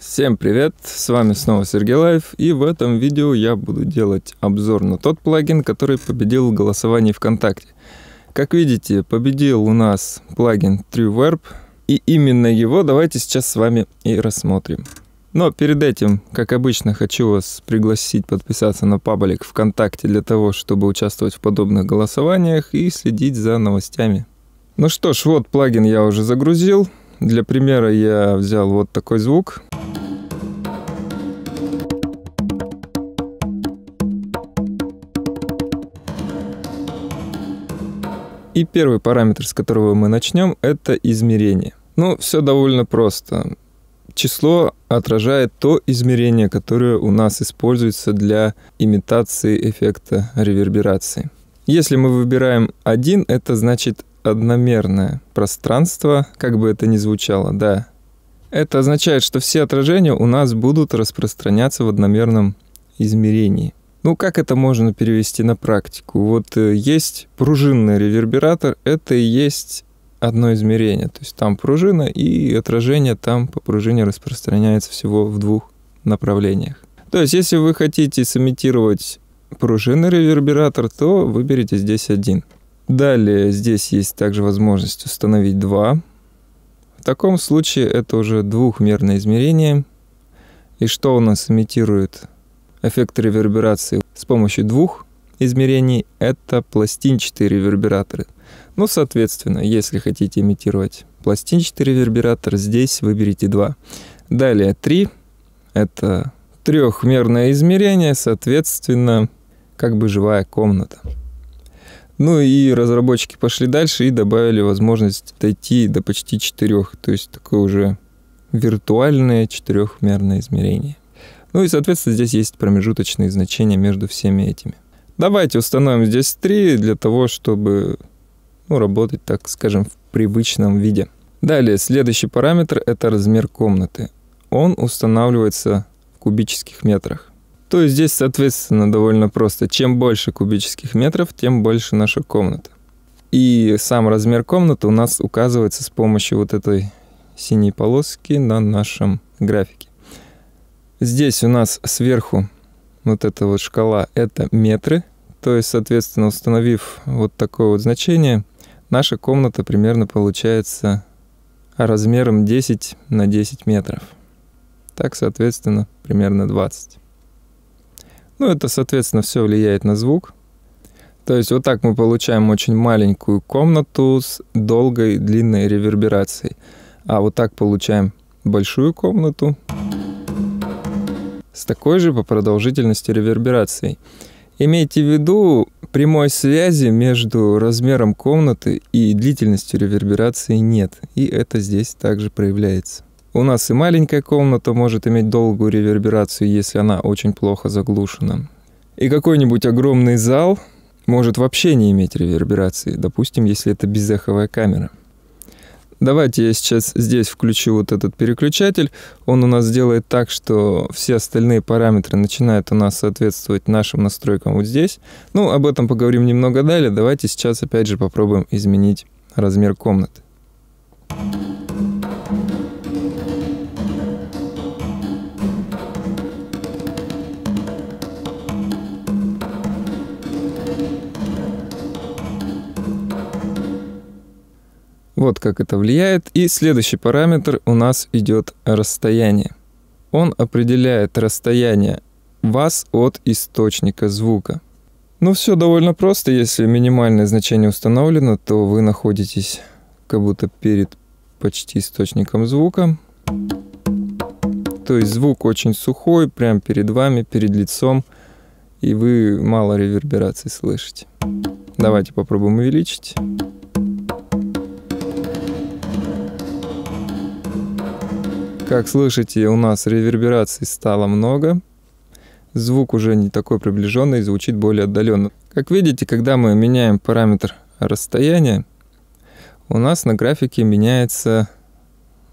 Всем привет, с вами снова Сергей Лайф, и в этом видео я буду делать обзор на тот плагин, который победил в голосовании ВКонтакте. Как видите, победил у нас плагин TrueVerb, и именно его давайте сейчас с вами и рассмотрим. Но перед этим, как обычно, хочу вас пригласить подписаться на паблик ВКонтакте для того, чтобы участвовать в подобных голосованиях и следить за новостями. Ну что ж, вот плагин я уже загрузил. Для примера я взял вот такой звук. И первый параметр, с которого мы начнем, это измерение. Ну, все довольно просто. Число отражает то измерение, которое у нас используется для имитации эффекта реверберации. Если мы выбираем 1, это значит одномерное пространство, как бы это ни звучало, да. Это означает, что все отражения у нас будут распространяться в одномерном измерении. Ну, как это можно перевести на практику? Вот э, есть пружинный ревербератор, это и есть одно измерение. То есть там пружина, и отражение там по пружине распространяется всего в двух направлениях. То есть, если вы хотите сымитировать пружинный ревербератор, то выберите здесь один. Далее здесь есть также возможность установить два. В таком случае это уже двухмерное измерение. И что у нас имитирует эффект реверберации с помощью двух измерений — это пластинчатые ревербераторы. Ну, соответственно, если хотите имитировать пластинчатый ревербератор, здесь выберите два. Далее три – это трехмерное измерение, соответственно, как бы живая комната. Ну и разработчики пошли дальше и добавили возможность дойти до почти четырех, то есть такое уже виртуальное четырехмерное измерение. Ну и, соответственно, здесь есть промежуточные значения между всеми этими. Давайте установим здесь 3 для того, чтобы ну, работать, так скажем, в привычном виде. Далее, следующий параметр – это размер комнаты. Он устанавливается в кубических метрах. То есть здесь, соответственно, довольно просто. Чем больше кубических метров, тем больше наша комната. И сам размер комнаты у нас указывается с помощью вот этой синей полоски на нашем графике. Здесь у нас сверху вот эта вот шкала — это метры. То есть, соответственно, установив вот такое вот значение, наша комната примерно получается размером 10 на 10 метров. Так, соответственно, примерно 20. Ну, это, соответственно, все влияет на звук. То есть вот так мы получаем очень маленькую комнату с долгой длинной реверберацией. А вот так получаем большую комнату. Комнату с такой же по продолжительности реверберацией. Имейте в виду прямой связи между размером комнаты и длительностью реверберации нет, и это здесь также проявляется. У нас и маленькая комната может иметь долгую реверберацию, если она очень плохо заглушена. И какой-нибудь огромный зал может вообще не иметь реверберации, допустим, если это безэховая камера. Давайте я сейчас здесь включу вот этот переключатель. Он у нас сделает так, что все остальные параметры начинают у нас соответствовать нашим настройкам вот здесь. Ну, об этом поговорим немного далее. Давайте сейчас опять же попробуем изменить размер комнаты. Вот как это влияет. И следующий параметр у нас идет расстояние. Он определяет расстояние вас от источника звука. Ну все довольно просто, если минимальное значение установлено, то вы находитесь как будто перед почти источником звука. То есть звук очень сухой, прям перед вами, перед лицом, и вы мало реверберации слышите. Давайте попробуем увеличить. Как слышите, у нас реверберации стало много. Звук уже не такой приближенный, звучит более отдаленно. Как видите, когда мы меняем параметр расстояния, у нас на графике меняются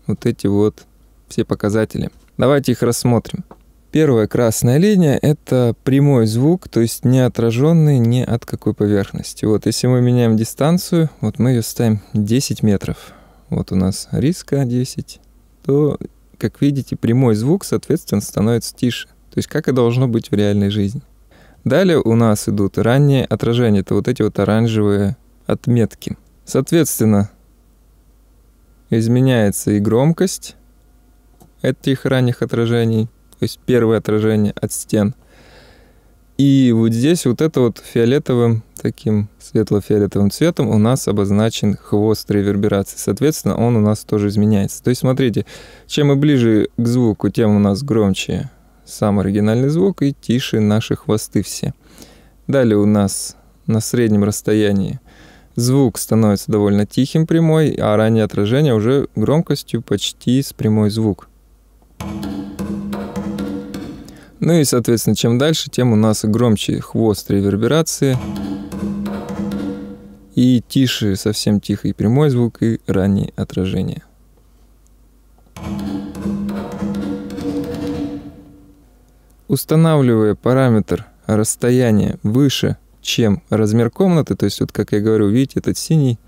вот эти вот все показатели. Давайте их рассмотрим. Первая красная линия – это прямой звук, то есть не отраженный ни от какой поверхности. Вот если мы меняем дистанцию, вот мы ее ставим 10 метров. Вот у нас риска 10, то как видите, прямой звук, соответственно, становится тише. То есть как и должно быть в реальной жизни. Далее у нас идут ранние отражения. Это вот эти вот оранжевые отметки. Соответственно, изменяется и громкость этих ранних отражений. То есть первое отражение от стен – и вот здесь вот это вот фиолетовым, таким светло-фиолетовым цветом у нас обозначен хвост реверберации. Соответственно, он у нас тоже изменяется. То есть, смотрите, чем мы ближе к звуку, тем у нас громче сам оригинальный звук и тише наши хвосты все. Далее у нас на среднем расстоянии звук становится довольно тихим прямой, а раннее отражение уже громкостью почти с прямой звук. Ну и, соответственно, чем дальше, тем у нас громче хвост реверберации. И тише, совсем тихий прямой звук и ранние отражения. Устанавливая параметр расстояния выше, чем размер комнаты, то есть вот как я говорю, видите, этот синий,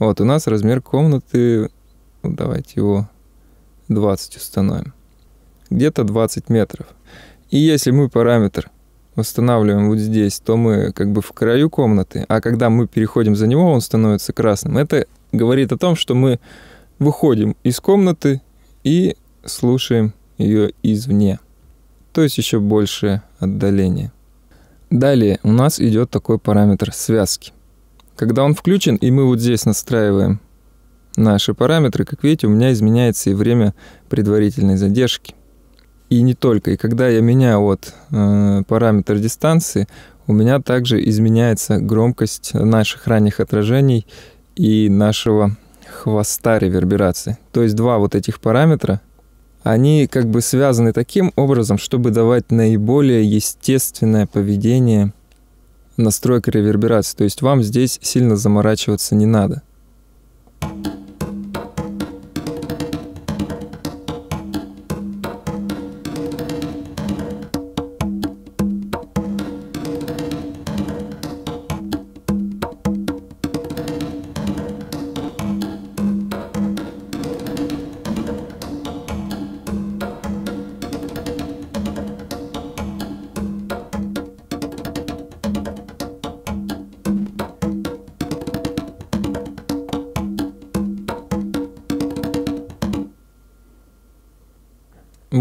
вот у нас размер комнаты, ну, давайте его 20 установим, где-то 20 метров. И если мы параметр устанавливаем вот здесь, то мы как бы в краю комнаты, а когда мы переходим за него, он становится красным. Это говорит о том, что мы выходим из комнаты и слушаем ее извне. То есть еще большее отдаление. Далее у нас идет такой параметр связки. Когда он включен, и мы вот здесь настраиваем наши параметры, как видите, у меня изменяется и время предварительной задержки и не только. И когда я меняю вот э, параметр дистанции, у меня также изменяется громкость наших ранних отражений и нашего хвоста реверберации. То есть два вот этих параметра, они как бы связаны таким образом, чтобы давать наиболее естественное поведение настройка реверберации. То есть вам здесь сильно заморачиваться не надо. thank you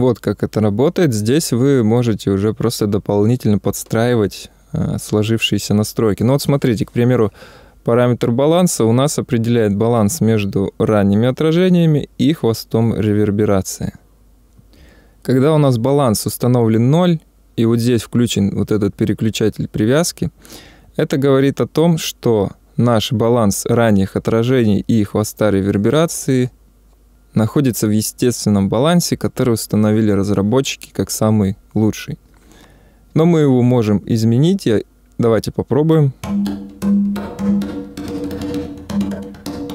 Вот как это работает. Здесь вы можете уже просто дополнительно подстраивать э, сложившиеся настройки. Ну вот смотрите, к примеру, параметр баланса у нас определяет баланс между ранними отражениями и хвостом реверберации. Когда у нас баланс установлен 0, и вот здесь включен вот этот переключатель привязки, это говорит о том, что наш баланс ранних отражений и хвоста реверберации – находится в естественном балансе, который установили разработчики как самый лучший. Но мы его можем изменить. Я... Давайте попробуем.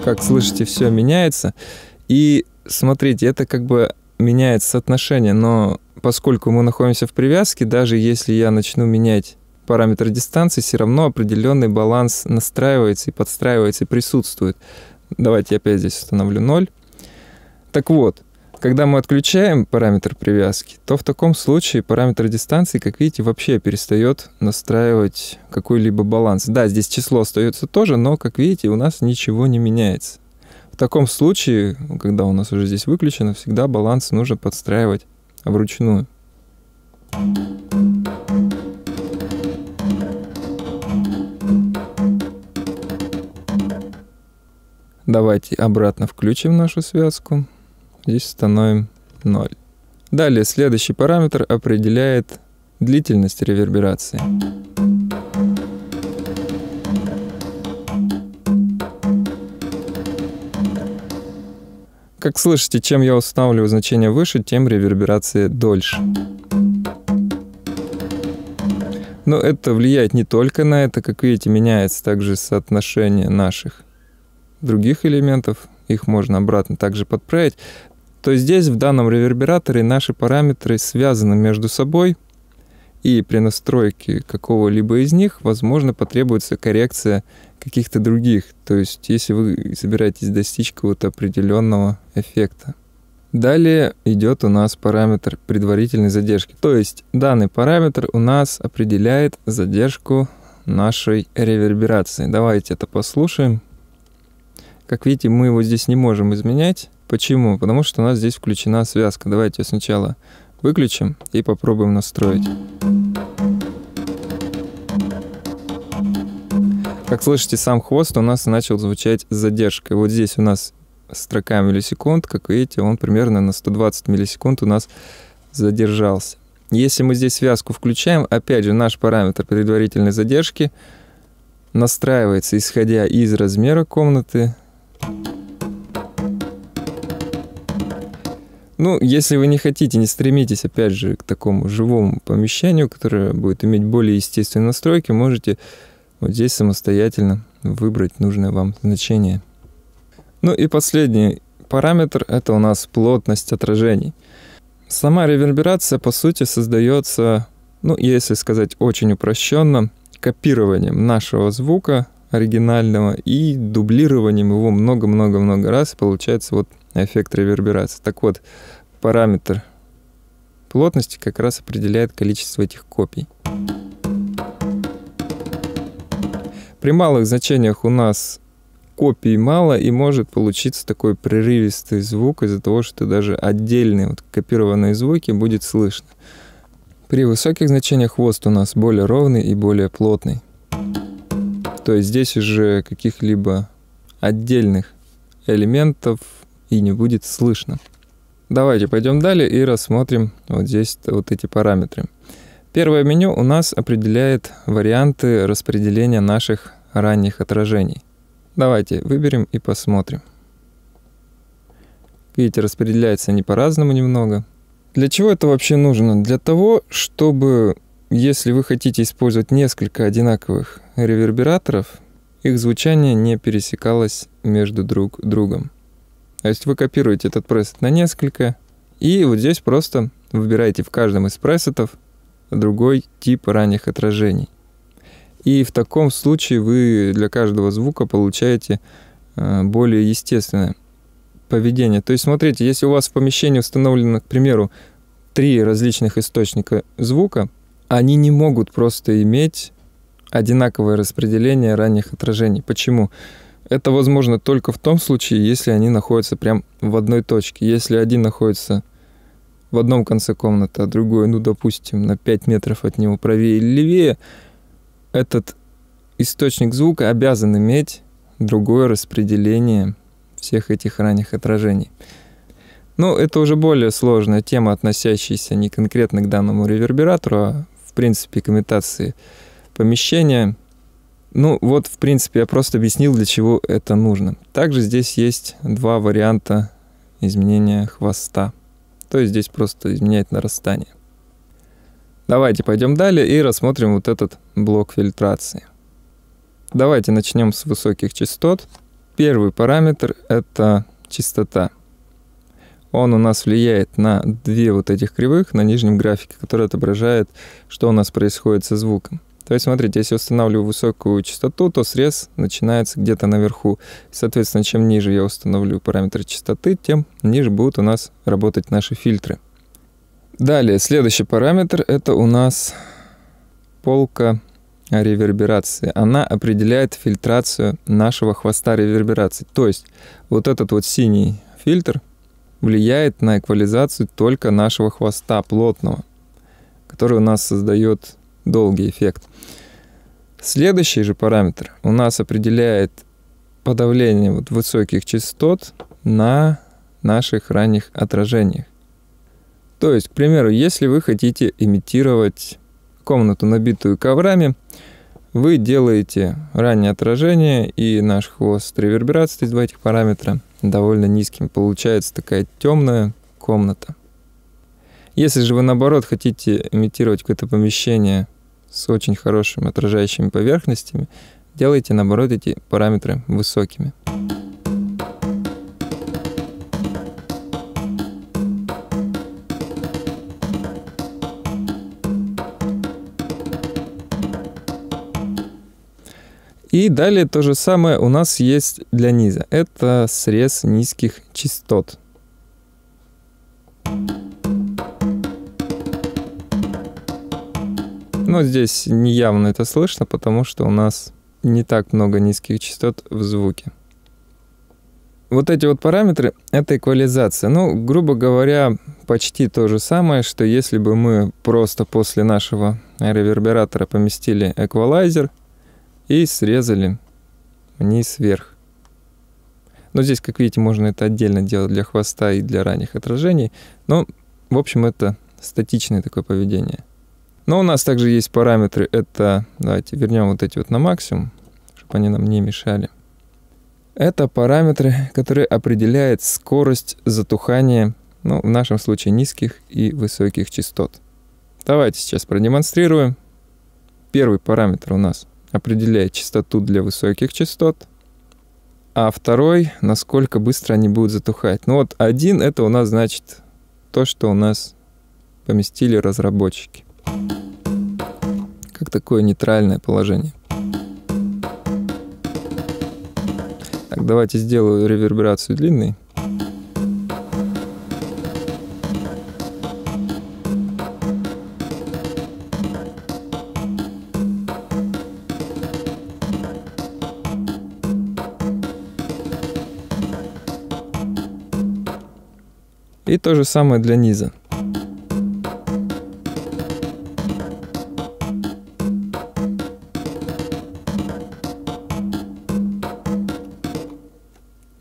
Как слышите, все меняется. И смотрите, это как бы меняется соотношение, но поскольку мы находимся в привязке, даже если я начну менять параметры дистанции, все равно определенный баланс настраивается и подстраивается и присутствует. Давайте я опять здесь установлю 0. Так вот, когда мы отключаем параметр привязки, то в таком случае параметр дистанции, как видите, вообще перестает настраивать какой-либо баланс. Да, здесь число остается тоже, но, как видите, у нас ничего не меняется. В таком случае, когда у нас уже здесь выключено, всегда баланс нужно подстраивать вручную. Давайте обратно включим нашу связку здесь установим 0. Далее следующий параметр определяет длительность реверберации. Как слышите, чем я устанавливаю значение выше, тем реверберация дольше. Но это влияет не только на это, как видите, меняется также соотношение наших других элементов. Их можно обратно также подправить то здесь, в данном ревербераторе, наши параметры связаны между собой, и при настройке какого-либо из них, возможно, потребуется коррекция каких-то других, то есть если вы собираетесь достичь какого-то определенного эффекта. Далее идет у нас параметр предварительной задержки. То есть данный параметр у нас определяет задержку нашей реверберации. Давайте это послушаем. Как видите, мы его здесь не можем изменять. Почему? Потому что у нас здесь включена связка. Давайте сначала выключим и попробуем настроить. Как слышите, сам хвост у нас начал звучать с задержкой. Вот здесь у нас строка миллисекунд, как видите, он примерно на 120 миллисекунд у нас задержался. Если мы здесь связку включаем, опять же, наш параметр предварительной задержки настраивается, исходя из размера комнаты, Ну, если вы не хотите, не стремитесь, опять же, к такому живому помещению, которое будет иметь более естественные настройки, можете вот здесь самостоятельно выбрать нужное вам значение. Ну и последний параметр – это у нас плотность отражений. Сама реверберация, по сути, создается, ну, если сказать очень упрощенно, копированием нашего звука оригинального и дублированием его много-много-много раз, получается вот эффект реверберации. Так вот, параметр плотности как раз определяет количество этих копий. При малых значениях у нас копий мало, и может получиться такой прерывистый звук из-за того, что даже отдельные вот копированные звуки будет слышно. При высоких значениях хвост у нас более ровный и более плотный. То есть здесь уже каких-либо отдельных элементов и не будет слышно. Давайте пойдем далее и рассмотрим вот здесь вот эти параметры. Первое меню у нас определяет варианты распределения наших ранних отражений. Давайте выберем и посмотрим. Видите, распределяются они по-разному немного. Для чего это вообще нужно? Для того, чтобы если вы хотите использовать несколько одинаковых ревербераторов, их звучание не пересекалось между друг другом. То есть вы копируете этот пресет на несколько, и вот здесь просто выбираете в каждом из пресетов другой тип ранних отражений. И в таком случае вы для каждого звука получаете э, более естественное поведение. То есть смотрите, если у вас в помещении установлено, к примеру, три различных источника звука, они не могут просто иметь одинаковое распределение ранних отражений. Почему? Это возможно только в том случае, если они находятся прям в одной точке. Если один находится в одном конце комнаты, а другой, ну, допустим, на 5 метров от него правее или левее, этот источник звука обязан иметь другое распределение всех этих ранних отражений. Ну, это уже более сложная тема, относящаяся не конкретно к данному ревербератору, а принципе, к имитации помещения. Ну вот, в принципе, я просто объяснил, для чего это нужно. Также здесь есть два варианта изменения хвоста. То есть здесь просто изменять нарастание. Давайте пойдем далее и рассмотрим вот этот блок фильтрации. Давайте начнем с высоких частот. Первый параметр – это частота – он у нас влияет на две вот этих кривых на нижнем графике, которые отображают, что у нас происходит со звуком. То есть, смотрите, если устанавливаю высокую частоту, то срез начинается где-то наверху. Соответственно, чем ниже я установлю параметры частоты, тем ниже будут у нас работать наши фильтры. Далее, следующий параметр — это у нас полка реверберации. Она определяет фильтрацию нашего хвоста реверберации. То есть вот этот вот синий фильтр, влияет на эквализацию только нашего хвоста плотного, который у нас создает долгий эффект. Следующий же параметр у нас определяет подавление вот высоких частот на наших ранних отражениях. То есть, к примеру, если вы хотите имитировать комнату, набитую коврами, вы делаете раннее отражение, и наш хвост с реверберацией, то два этих параметра, довольно низким. Получается такая темная комната. Если же вы, наоборот, хотите имитировать какое-то помещение с очень хорошими отражающими поверхностями, делайте, наоборот, эти параметры высокими. И далее то же самое у нас есть для низа. Это срез низких частот. Но здесь не явно это слышно, потому что у нас не так много низких частот в звуке. Вот эти вот параметры — это эквализация. Ну, грубо говоря, почти то же самое, что если бы мы просто после нашего ревербератора поместили эквалайзер — и срезали вниз вверх. Но здесь, как видите, можно это отдельно делать для хвоста и для ранних отражений. Но, в общем, это статичное такое поведение. Но у нас также есть параметры. Это, давайте вернем вот эти вот на максимум, чтобы они нам не мешали. Это параметры, которые определяют скорость затухания, ну, в нашем случае низких и высоких частот. Давайте сейчас продемонстрируем. Первый параметр у нас – определяет частоту для высоких частот, а второй, насколько быстро они будут затухать. Ну вот один это у нас значит то, что у нас поместили разработчики. Как такое нейтральное положение. Так, давайте сделаю реверберацию длинной. И то же самое для низа.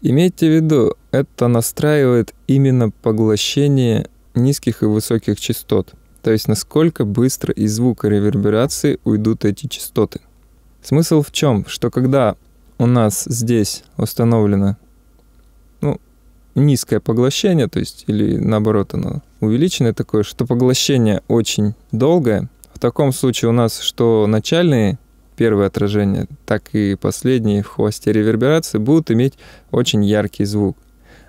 Имейте в виду, это настраивает именно поглощение низких и высоких частот, то есть насколько быстро из звука реверберации уйдут эти частоты. Смысл в чем? Что когда у нас здесь установлена низкое поглощение, то есть или наоборот оно увеличенное такое, что поглощение очень долгое. В таком случае у нас что начальные первые отражения, так и последние в хвосте реверберации будут иметь очень яркий звук.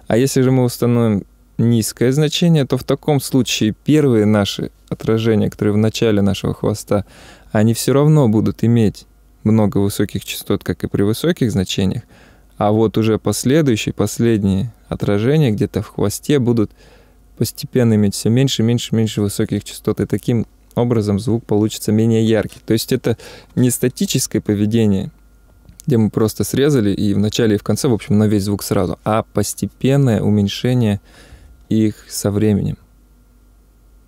А если же мы установим низкое значение, то в таком случае первые наши отражения, которые в начале нашего хвоста, они все равно будут иметь много высоких частот, как и при высоких значениях, а вот уже последующие, последние отражения где-то в хвосте будут постепенно иметь все меньше, меньше, меньше высоких частот. И таким образом звук получится менее яркий. То есть это не статическое поведение, где мы просто срезали и в начале и в конце, в общем, на весь звук сразу, а постепенное уменьшение их со временем.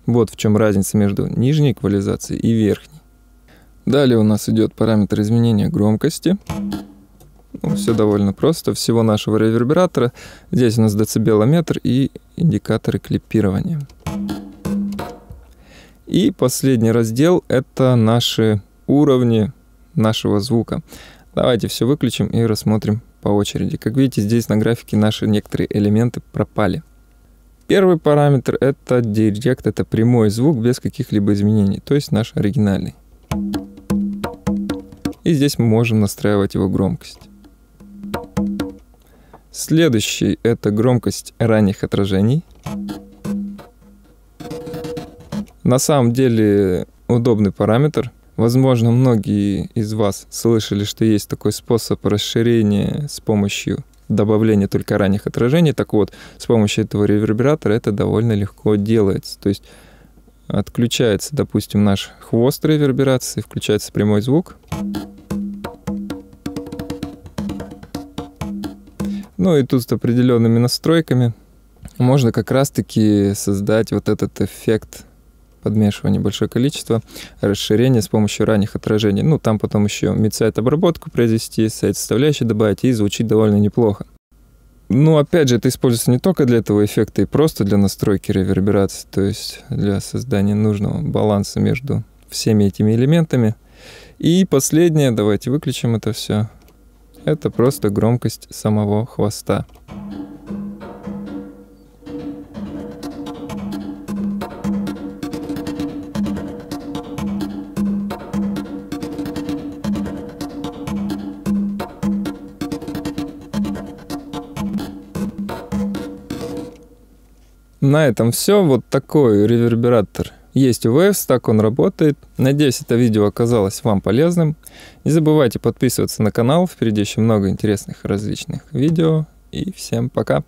Вот в чем разница между нижней эквализацией и верхней. Далее у нас идет параметр изменения громкости. Ну, все довольно просто. Всего нашего ревербератора. Здесь у нас децибелометр и индикаторы клипирования. И последний раздел — это наши уровни нашего звука. Давайте все выключим и рассмотрим по очереди. Как видите, здесь на графике наши некоторые элементы пропали. Первый параметр — это direct, это прямой звук без каких-либо изменений, то есть наш оригинальный. И здесь мы можем настраивать его громкость. Следующий — это громкость ранних отражений. На самом деле удобный параметр. Возможно, многие из вас слышали, что есть такой способ расширения с помощью добавления только ранних отражений. Так вот, с помощью этого ревербератора это довольно легко делается. То есть отключается, допустим, наш хвост реверберации, включается прямой звук. Ну и тут с определенными настройками можно как раз-таки создать вот этот эффект подмешивания большое количество, расширение с помощью ранних отражений. Ну, там потом еще мидсайт обработку произвести, сайт составляющие добавить, и звучит довольно неплохо. Ну, опять же, это используется не только для этого эффекта, и просто для настройки реверберации, то есть для создания нужного баланса между всеми этими элементами. И последнее, давайте выключим это все это просто громкость самого хвоста. На этом все. Вот такой ревербератор есть у Waves, так он работает. Надеюсь, это видео оказалось вам полезным. Не забывайте подписываться на канал, впереди еще много интересных различных видео. И всем пока!